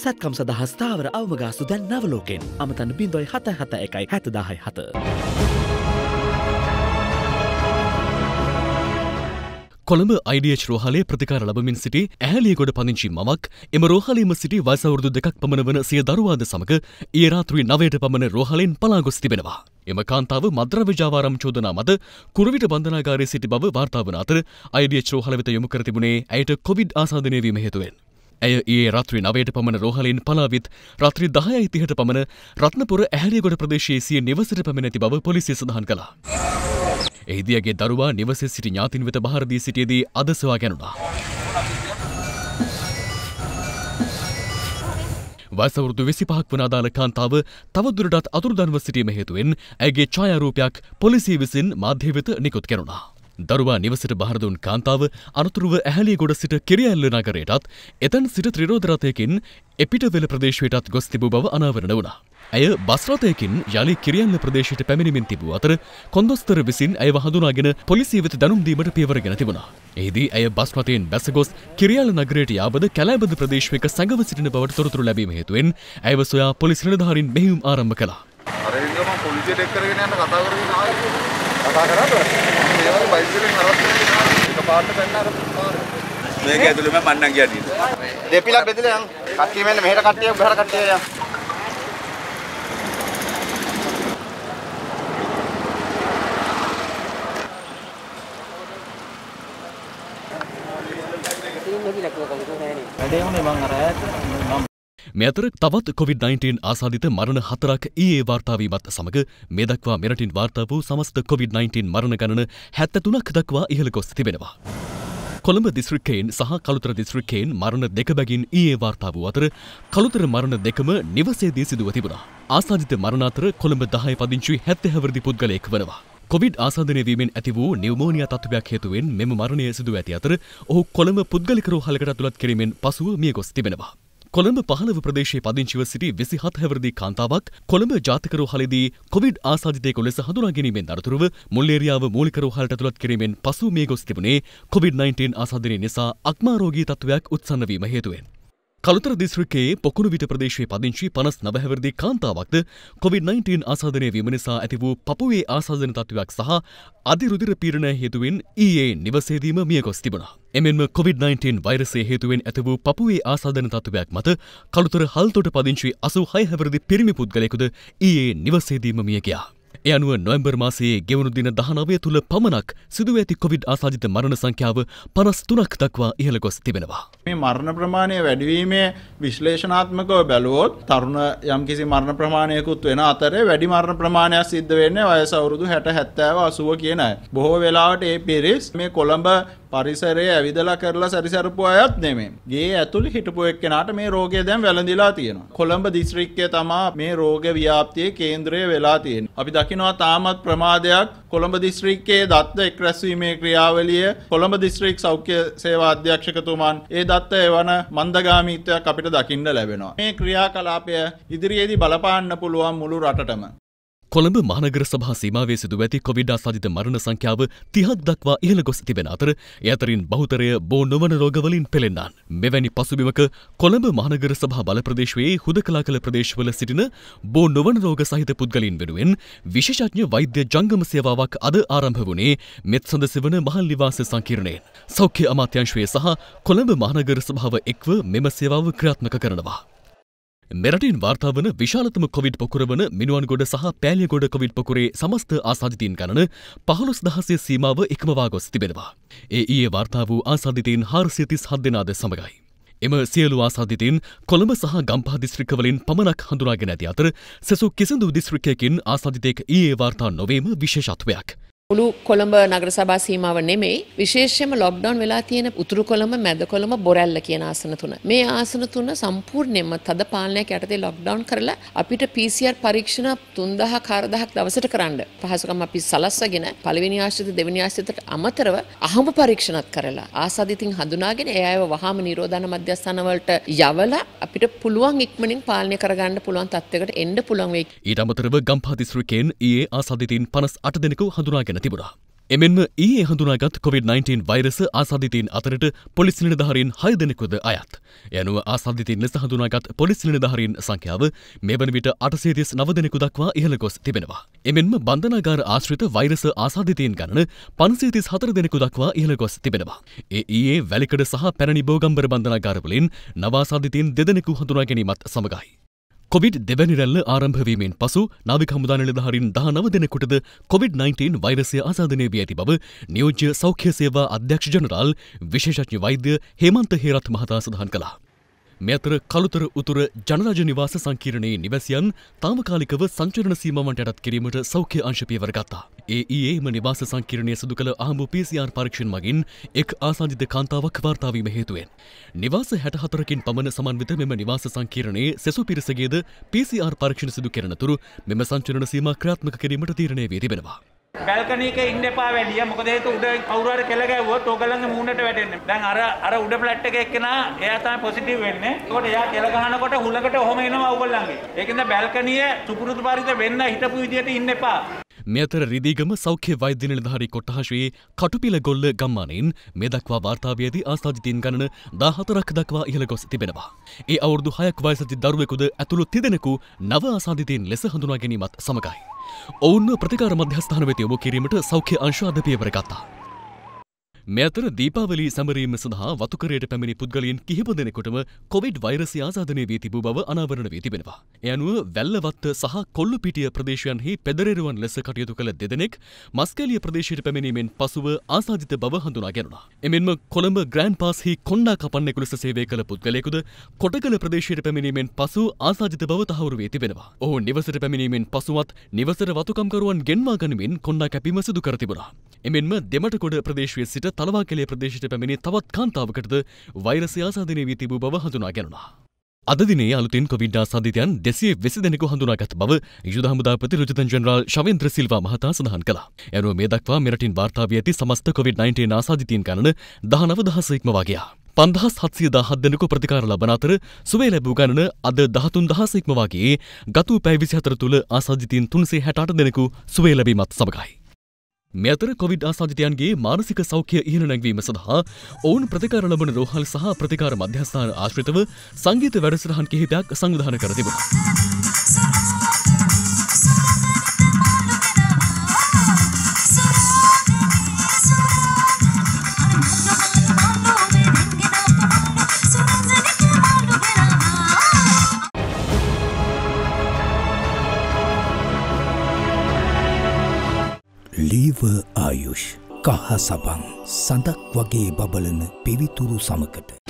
සැත්කම් සදහස්ථාවර අවමගාස්තු දැන් නවලෝකෙන් අමතන්න බින්දොයි හත හත එකයි හැතදාහයි හත. කොළඹ අයිඩියච් රෝහලේ ප්‍රතිකාර ලබමින් සිටි ඇහලියකොඩ පදිංචි මමක් එම රෝහලීම සිටි වයසවරුදු දෙකක් පමණ වන සිය දරුවාද සමඟ ඒරාත්‍රී නවයට පමණ රෝහලෙන් පලාගොස් තිබෙනවා. එම කාන්තාව මද්‍රවජාවාරම් චෝදනා මත කුරුවිට බන්ධනාගාරය සිටි බව වාර්තාාවන අතර අයිඩියච් රෝහල වෙත යොමු කර තිබුණේ ඇයට කොවිඩ් ආසාධනය වීම හේතුවෙන්. ඇය ඒ රත්‍රී නවයට පමණ රෝහලෙන් පලාවිත් රත්‍රී දහය ඉතිහට පමණ රත්නපුර ඇහරිගොඩ ප්‍රදේශයේ සිය නිවසට පැමිණැති බව පොලිසිය සඳහන් කළා. එහිදියගේ දරුවා නිවස සිටි ඥාතින් වෙත භාරදී සිටියදී අදසවා ගැනුණා. වසවුරුදු විසිපහක් වන අදාළ කාන්තාව තවදුරටත් අතුරුදන්ව සිටීම හේතුවෙන් ඇගේ ඡායාරූපයක් පොලිසිය විසින් මාධ්‍ය වෙත නිකුත් කෙරුණා. දරුවා නිවසට බහරදුන් කාන්තාව අනතුරුව ඇහලියගොඩ සිට කෙරියල්ල නගරයටත් එතැන් සිට ත්‍රරෝධරථයකින් එපිටවෙල ප්‍රදේශයටත් ගොස් තිබූ බව අනාවරණ වුණා. ඇය බස්රථයකින් යළි කිරියල්ල ප්‍රදේශයට පැමිණිමින් තිබූ අතර කොන්දොස්තර විසින් ඇය හඳුනාගෙන පොලිසිය වෙත දැනුම් දීමට පියවරගෙන තිබුණා. එහිදී ඇය බස් රථයෙන් බැසගොස් කිරියල්ල නගරයට යාබද කැලෑබද ප්‍රදේශයක සැඟව සිටින බවට තොරතුරු ලැබීම හේතුවෙන් ඇයව සොයා පොලිස් නිලධාරීන් මෙහෙයුම් ආරම්භ කළා. අර ඉඳන් මම පොලිසියට එක් කරගෙන යන්න කතා කරගෙන ආවා. කතා කරාද? මේ වගේ බයිසිකලෙන් නරඹන්න එක පාට ගන්න අර මේක ඇතුළේම පන්නන් කියන්නේ. දෙපිලක් බෙදලා යන්. කට්ටිය මෙන්න මෙහෙට කට්ටිය උගහර කට්ටිය යන්. වැඩේ වුණේ මං අර ඈත මම මේ අතර තවත් COVID-19 ආසාධිත මරණ හතරක් ඊයේ වාර්තාාවීමත් සමඟ මේ දක්වා මෙරටින් වාර්තා වූ සමස්ත COVID-19 මරණ ගණන හැත්තතුනක් දක්වා ඉහළ ගොස් තිබෙනවා. කොළඹ දිස්ත්‍රික්කයෙන් සහ කළුතර දිස්ත්‍රික්කයෙන් මරණ දෙක බැගින් ඊයේ වාර්තා වූ අතර කළුතර මරණ දෙකම නිවසේදී සිදුව තිබුණා. ආසාධිත මරණ අතර කොළඹ 10 පදිංචි 70 හැවිරිදි පුද්ගලයෙක් වෙනවා. කොවිඩ් ආසාදනය වීමෙන් ඇති වූ නිවමෝනියා තත්ත්වයක් හේතුවෙන් මෙම මරණය සිදුව ඇති අතර ඔහු කොළඹ පුද්ගලික රෝහලකට ඇතුළත් කිරීමෙන් පසුව මිය ගොස් තිබෙනවා. කොළඹ පහළව ප්‍රදේශයේ පදිංචිව සිටි විසිහත් හැවරදි කාන්තාවක් කොළඹ ජාතික රෝහලේදී කොවිඩ් ආසාදිතයෙකු ලෙස හඳුනා ගැනීමෙන් අනතුරුව මුල්ලේරියාව මූලික රෝහලට ඇතුළත් කිරීමෙන් පසු මේ ගොස් තිබුණේ කොවිඩ්-19 ආසාදිතය නිසා අක්මා රෝගී තත්ත්වයක් උත්සන්න වීම හේතුවෙන්. කළුතර දිස්ත්‍රික්කයේ පොකුණු විට ප්‍රදේශයේ පදිංචි පනස් නවහැවරදි කාන්තාවක්ද කොවිD-19 ආසාදනය වීම නිසා ඇති වූ පපුවේ ආසාදන තත්ත්වයක් සහ අධිරුදිර පීඩනය හේතුවෙන් ඊයේ නිවසේදීම මිය ගොස් තිබුණා. එමෙන්ම කොවිD-19 වෛරසය හේතුවෙන් ඇති වූ පපුවේ ආසාදන තත්ත්වයක් මත කළුතර හල්තොට පදිංචි 86 හැවිරිදි පිරිමි පුද්ගලයෙකුද ඊයේ නිවසේදීම මිය ගියා. එ අනුව නොම්බර් මාසයේ ගෙවුණු දින දහනවය තුළ පමණක් සිදුව ඇති කොවිඩ් ආසාජිත මරණ සංඛ්‍යාව පනස් තුනක් දක්වා ඉහළ ගොස් තිබෙනවා. මේ මරණ ප්‍රමාණය වැඩිවීමේ විශ්ලේෂනාත්මකව බැලුවොත් තරුණ යම්කිසි මරණ ප්‍රමාණයකුත් වෙන අතරේ වැඩි මරණ ප්‍රමාණයක් සිද්ධ වෙන්නේ වයසවුරුදු හැට හැත්තෑව අසුව කියනයි. බොහෝ වෙලාවට ඒ පිරිස් මේ කොළඹ පරිසරය ඇවිදලා කරලා සැරිසරපු අයත් නෙමේ. ගේ ඇතුළේ හිටපු එක්කෙනාට මේ රෝගය දැන් වැළඳිලා තියෙනවා. කොළඹ දිස්ත්‍රික්කය තමා මේ රෝග ව්‍යාප්තියේ කේන්ද්‍රය වෙලා තියෙන්නේ. අපි දකිනවා තාමත් ප්‍රමාදයක් කොළඹ දිස්ත්‍රික්කයේ දත්ත එක්රැස්වීමේ ක්‍රියාවලිය කොළඹ දිස්ත්‍රික් සෞඛ්‍ය සේවා අධ්‍යක්ෂකතුමන් ඒ දත්ත එවන මන්දගාමීත්වයක් අපිට දකින්න ලැබෙනවා. මේ ක්‍රියාකලාපය ඉදිරියේදී බලපාන්න පුළුවන් මුළු රටටම. කොළඹ මහනගර සභා සීමාවේ සිදු ඇති කොවිඩා සධිත මරණ සංඛ්‍යාව තිහක් දක්වා ඉහළ ගොස් තිබෙන අතර එතරින් බහුතරය බෝ නොවන රෝගවලින් පෙළෙන්නන්. මෙවැනි පසුබිමක කොළඹ මහනගර සභා බල ප්‍රදේශයේ හුදකලා කළ ප්‍රදේශවල සිටින බෝ නොවන රෝග සහිත පුද්ගලින් වෙනුවෙන් විශේෂඥ වෛද්‍ය ජංගම සේවාවක් අද ආරම්භ වුණේ මෙත් සඳ සිවන මහල් නිවාස සංකීර්ණයෙන්. සෞඛ්‍ය අමාත්‍යංශයේ සහ කොළඹ මහනගර සභාව එක්ව මෙම සේවාව ක්‍රියාත්මක කරනවා. මෙරටින් වාර්තාාවන විශාලතම කොවිඩ් පොකරවන මිනුවන්ගොඩ සහ පෑලියගොඩ කොවිඩ් පොකරේ සමස්ත ආසාධිතීන් ගණන පහළොස් දහසේ සීමාව එකමවා ගොස් තිබෙනවා. ඒ ඒ වාර්තා වූ ආසාධිතීන් හාරසිතිස් හත් දෙනාද සමඟයි. එම සියලු ආසාධිතීන් කොළඹ සහ ගම්පා දිස්ත්‍රිකවලින් පමණක් හඳුනාගෙන ඇති අතර සැසු කිසිදු දිස්ත්‍රිකයකින් ආසාධිතයෙක් ඒ වාර්තා නොවේම විශේෂත්වයක්. මුළු කොළඹ නගර සභා සීමාව නෙමෙයි විශේෂයෙන්ම ලොක්ඩවුන් වෙලා තියෙන උතුරු කොළඹ මැද කොළඹ බොරැල්ල කියන ආසන තුන. මේ ආසන තුන සම්පූර්ණයෙන්ම තද පාලනයක් යටතේ ලොක්ඩවුන් කරලා අපිට PCR පරීක්ෂණ 3000 4000ක් දවසට කරන්න පහසුකම් අපි සලස්සගෙන පළවෙනි ආශ්‍රිත දෙවෙනි ආශ්‍රිතට අමතරව අහඹ පරීක්ෂණත් කරලා ආසාදිතින් හඳුනාගෙන ඒ අයව වහාම නිරෝධන මධ්‍යස්ථාන වලට යවලා අපිට පුළුවන් ඉක්මනින් පාලනය කරගන්න පුළුවන් තත්යකට එන්න පුළුවන් වෙයි. ඊට අමතරව ගම්පහ දිස්ත්‍රික්කයෙන් ඊයේ ආසාදිතින් 58 දෙනෙකු හඳුනාගෙන ගැන තිබුණා. එමෙන්ම ඒ හඳුනාගත් COVID-19 වෛරස ආසාධිතීන් අතරට පොලිස් නිලධහරින් හය දෙනෙකුද අයත්. යනුව ආසාධිතීන් ලෙස හඳුනාගත් පොලිස් නිලධහරින් සංඛ්‍යාව මෙවන විට අටසේදස් නව දෙනෙකු දක්වා ඉහළ ගොස් තිබෙනවා. එමෙන්ම බන්ධනාගාර ආශ්‍රිත වෛරස ආසාධිතීන් ගණන පන්සේතිස් හතර දෙනෙකු දක්වා ඉහළ ගොස් තිබෙනවා. ඒ ඒ වැලිකඩ සහ පැරණි බෝගම්බර බන්ධනාගාරවලින් නවාසාධිතීන් දෙදෙනෙකු හඳුනා ගැනීමත් සමඟයි. කොවිඩ් දෙවැනිරැල්ල ආරම්භවීමෙන් පසු නාවික හමුදා නිලධහරින් දහනව දෙනකුටද කොවිD-19 වෛරසය ආසාධනය වී ඇති බව නියෝජ්‍ය සෞඛ්‍ය සේවා අධ්‍යක්ෂ ජනරාල් විශේෂඥ වෛද්‍ය හේමන්ත හේරත් මහතා සඳහන් කළා. මෙතර කළුතර උතුර ජනරජ නිවාස සංකීර්ණයේ නිවැසියන් තාමකාලිකව සංචරණ සීමාවන්ට යටත් කිරීමට සෞඛ්‍ය අංශ පියවර ගත්තා. ඒ ඊයේම e නිවාස සංකීර්ණය සිදු කළ ආඹු PCR පරීක්ෂණ මගින් එක් ආසන්දිත කාන්තාවක් වාර්තා වීම හේතුවෙන් නිවාස 64කින් පමණ සමන්විත මෙම නිවාස සංකීර්ණයේ සෙසු පිරිසගේද PCR පරීක්ෂණ සිදු කරනතුරු මෙම සංචරණ සීමා ක්‍රියාත්මක කිරීමට තීරණය වී තිබෙනවා. බැල්කනි එකේ ඉන්න එපා වැඩිය. මොකද හේතුව උඩ කවුරු හරි කෙල ගැව්වොත් ඕගලන්ගේ මූණට වැටෙන්නේ. දැන් අර අර උඩ ෆ්ලැට් එකේ එක්කෙනා එයා තමයි පොසිටිව් වෙන්නේ. ඒකට එයා කෙල ගහනකොට හුලකට ඔහම එනවා ඕගලන්ගේ. ඒකෙන්ද බැල්කනිය සුපුරුදු පරිදි වෙන්න හිටපු විදියට ඉන්න එපා. මෙතර රිදිගම සෞඛ්‍ය වෛද්‍ය නිලධාරී කොට්ටහශයේ කටුපිල ගොල්ල ගම්මානයෙන් මේ දක්වා වාර්තාාවයේදී ආසාධිතීන් ගණන දාහතරක් දක්වා ඉහළ ගොස් තිබෙනවා. ඒ අවුරදු හයක් වයසති දරුවෙකුද ඇතුළු තිදෙනෙකු නව ආසාධිතීන් ලෙස හඳුනා ගැනීමත් සමඟයි. ඔවුන් ප්‍රතිකාර මධ්‍යස්ථාන වෙත යොමු කිරීමට සෞඛ්‍ය අංශ අධ පියවර ගත්තා. මෙතර දීපාවලි සැමරීම සඳහා වතුකරයට පැමිණි පුද්ගලයන් කිහිප දෙනෙකොටම කොවිඩ් වෛරසය ආසාධනය වී තිබූ බව අනාවරණ වී තිබෙනවා. ඒ අනුව වැල්ලවත්ත සහ කොල්ලුපිටිය ප්‍රදේශයන්හි පෙදරේරුවන් ලෙස කටයුතු කළ දෙදෙනෙක් මස්කැලිය ප්‍රදේශයට පැමිණීමෙන් පසුව ආසාධිත බව හඳුනා ගැනුණා. එමෙන්ම කොළඹ ග්‍රෑන්ඩ් පාස් හි කොණ්ඩා කපන්නෙකු ලෙස සේවය කළ පුද්ගලයෙකුද කොටකල ප්‍රදේශයට පැමිණීමෙන් පසු ආසාධිත බව තහවුරු වී තිබෙනවා. ඔහු නිවසට පැමිණීමෙන් පසුවත් නිවසට වතුකම්කරුවන් ගෙන්වා ගනිමින් කොණ්ඩා කැපීම සිදු කර තිබුණා. එමෙන්ම දෙමටකොඩ ප්‍රදේශයේ සිට තලවා කෙලේ ප්‍රදේශයට පැමිණි තවත් කාන්තාවකටද වෛරසය ආසාධනය වී තිබූ බව හඳුනා ගැනුණා. අද දිනේ අලුතින් කොවිඩ් ආසාධිතයන් දෙසිය වෙසි දෙනෙකු හඳුනාගත් බව යුද හමුදාපති රුජතන් ජෙනරාල් ශවේන්ද්‍ර සිල්වා මහතා සඳහන් කළා. එනුව මේ දක්වා මෙරටින් වාර්තා වී ඇති සමස්ත කොවිඩ්-19 ආසාධිතයින් ගණන 19000 ඉක්මවා ගියා. පන්දහස් හත්සිය දහත් දෙනෙකු ප්‍රතිකාර ලබන අතර සුවේ ලැබූ ගණන අද දහතුන් දහසෙක්ම වගේ ගතු පැවිසි හතර තුළ ආසාධිතීන් තුන්සේ හැටාට දෙනෙකු සුවේ ලැබීමත් සමඟයි. මේ අතර කොවිඩ් ආසාධිතයන්ගේ මානසික සෞඛ්‍ය ඉහළ නැංවීම සඳහා ඔවුන් ප්‍රතිකාර ලබන රෝහල් සහ ප්‍රතිකාර මධ්‍යස්ථාන ආශ්‍රිතව සංගීත වැඩසටහන් කිහිපයක් සංවිධාන කර තිබුණා. දීර්ව ආයුෂ් කහ සබන් සඳක් වගේ බබලන පිවිතුරු සමකට